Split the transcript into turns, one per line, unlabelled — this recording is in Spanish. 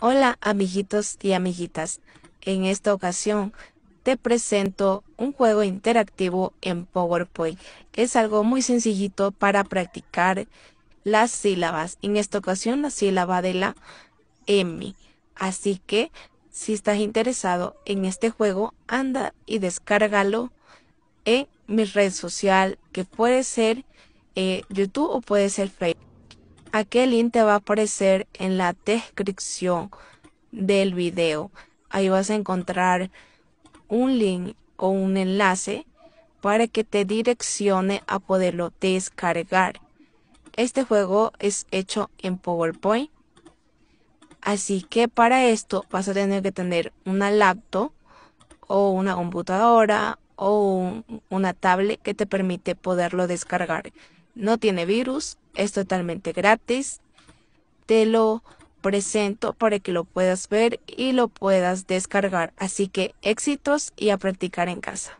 Hola amiguitos y amiguitas, en esta ocasión te presento un juego interactivo en PowerPoint. Es algo muy sencillito para practicar las sílabas, en esta ocasión la sílaba de la M. Así que si estás interesado en este juego, anda y descárgalo en mi red social que puede ser eh, YouTube o puede ser Facebook. Aquel link te va a aparecer en la descripción del video. Ahí vas a encontrar un link o un enlace para que te direccione a poderlo descargar. Este juego es hecho en PowerPoint. Así que para esto vas a tener que tener una laptop o una computadora o una tablet que te permite poderlo descargar no tiene virus, es totalmente gratis. Te lo presento para que lo puedas ver y lo puedas descargar. Así que éxitos y a practicar en casa.